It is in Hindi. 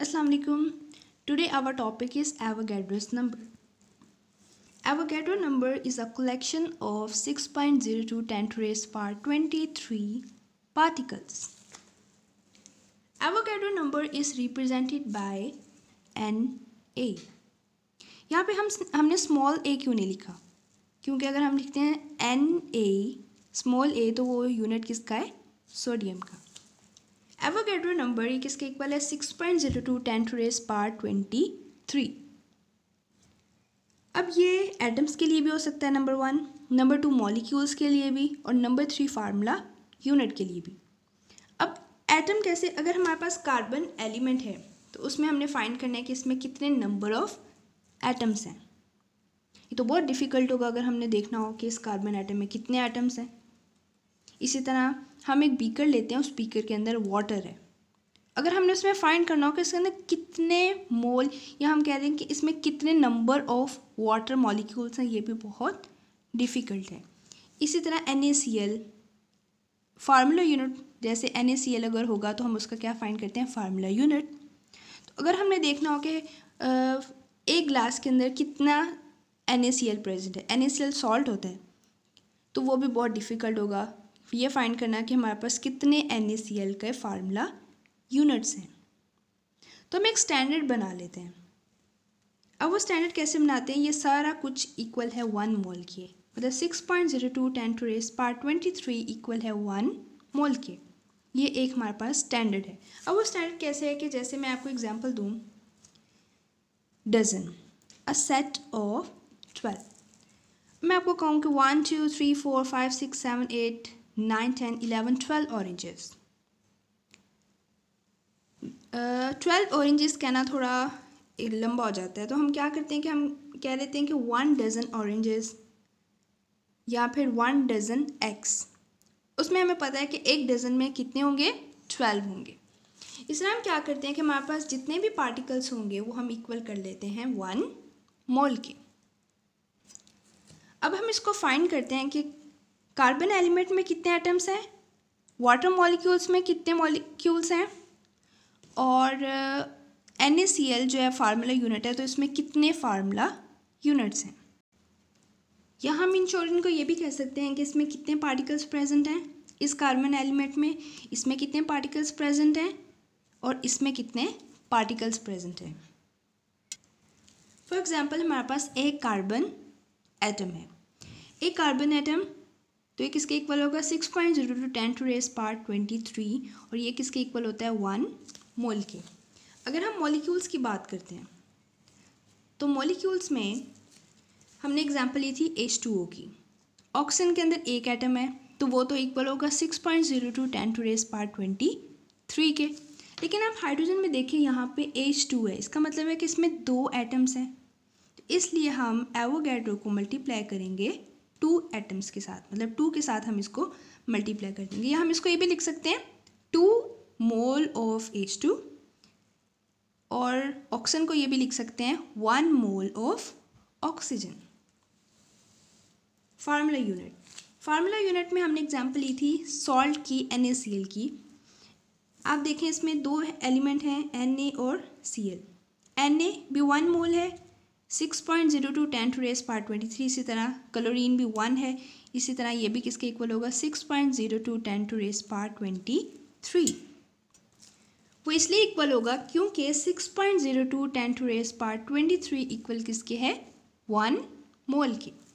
Aslam today our topic is Avogadro's number Avogadro number is a collection of six point zero two ten raise for twenty three particles Avogadro number is represented by N A यहाँ पे हम हमने स्मॉल ए क्यों नहीं लिखा क्योंकि अगर हम लिखते हैं एन ए स्मॉल ए तो वो यूनिट किसका है सोडियम का एवोगेड्रो नंबर ये किसके इक्वल है six point zero two ten to raise power twenty three अब ये एटम्स के लिए भी हो सकता है number one number two molecules के लिए भी और नंबर थ्री फार्मूला यूनिट के लिए भी अब एटम कैसे अगर हमारे पास कार्बन एलिमेंट है तो उसमें हमने फाइंड करना है कि इसमें कितने नंबर ऑफ एटम्स हैं ये तो बहुत डिफ़िकल्ट होगा अगर हमने देखना हो कि इस कार्बन एटम में कितने एटम्स हैं इसी तरह हम एक बीकर लेते हैं उस बीकर के अंदर वाटर है अगर हमने उसमें फाइंड करना हो कि इसके अंदर कितने मोल या हम कह दें कि इसमें कितने नंबर ऑफ वाटर मॉलिक्यूल्स हैं ये भी बहुत डिफ़िकल्ट है इसी तरह N A C L formula unit जैसे एन ए सी एल अगर होगा तो हम उसका क्या फाइंड करते हैं फार्मूला यूनिट तो अगर हमने देखना हो कि एक ग्लास के अंदर कितना N A C L present है N A C L salt होता है तो वो भी बहुत डिफ़िकल्ट होगा ये फाइंड करना है कि हमारे पास कितने एन के फार्मूला यूनिट्स हैं तो हम एक स्टैंडर्ड बना लेते हैं अब वो स्टैंडर्ड कैसे बनाते हैं ये सारा कुछ इक्वल है वन मोल के मतलब six point zero two ten to raise power twenty three equal है वन मोल के ये एक हमारे पास स्टैंडर्ड है अब वो स्टैंडर्ड कैसे है कि जैसे मैं आपको एग्जांपल दूँ dozen a set of twelve मैं आपको कहूँ कि one two three four five six seven eight 9, 10, 11, 12 oranges. Twelve oranges कहना थोड़ा लंबा हो जाता है तो हम क्या करते हैं कि हम कह देते हैं कि वन डज़न ऑरेंजेस या फिर वन डज़न एक्स उसमें हमें पता है कि एक डज़न में कितने होंगे ट्वेल्व होंगे इसलिए हम क्या करते हैं कि हमारे पास जितने भी पार्टिकल्स होंगे वो हम इक्वल कर लेते हैं वन मोल के अब हम इसको फाइंड करते हैं कि कार्बन एलिमेंट में कितने एटम्स हैं वाटर मॉलिक्यूल्स में कितने मॉलिक्यूल्स हैं और एन uh, जो है फार्मूला यूनिट है तो इसमें कितने फार्मूला यूनिट्स हैं या हम इन चोरन को ये भी कह सकते हैं कि इसमें कितने पार्टिकल्स प्रेजेंट हैं इस कार्बन एलिमेंट में इसमें कितने पार्टिकल्स प्रेजेंट हैं और इसमें कितने पार्टिकल्स प्रेजेंट हैं फॉर एग्ज़ाम्पल हमारे पास एक कार्बन एटम है एक कार्बन एटम तो ये किसके इक्वल होगा six point zero two ten to raise power twenty three और ये किसके इक्वल होता है वन मोल के अगर हम मॉलिक्यूल्स की बात करते हैं तो मॉलिक्यूल्स में हमने एग्जांपल ली थी एच टू ओ की ऑक्सीजन के अंदर एक एटम है तो वो तो इक्वल होगा six point zero two ten to raise power twenty three के लेकिन आप हाइड्रोजन में देखें यहाँ पे एच टू है इसका मतलब है कि इसमें दो एटम्स हैं तो इसलिए हम एवोगैड्रो को मल्टीप्लाई करेंगे टू एटम्स के साथ मतलब टू के साथ हम इसको मल्टीप्लाई कर देंगे या हम इसको ये भी लिख सकते हैं two mole of H two और ऑक्सीजन को ये भी लिख सकते हैं one mole of oxygen formula unit formula unit में हमने एग्जाम्पल ली थी सॉल्ट की एन की आप देखें इसमें दो एलिमेंट हैं एन और सी एल एन भी वन मोल है six point zero two ten to raise power twenty three इसी तरह क्लोरीन भी वन है इसी तरह ये भी किसके इक्वल होगा six point zero two ten to raise power twenty three वो इसलिए इक्वल होगा क्योंकि six point zero two ten to raise power twenty three equal किसके है वन मोल के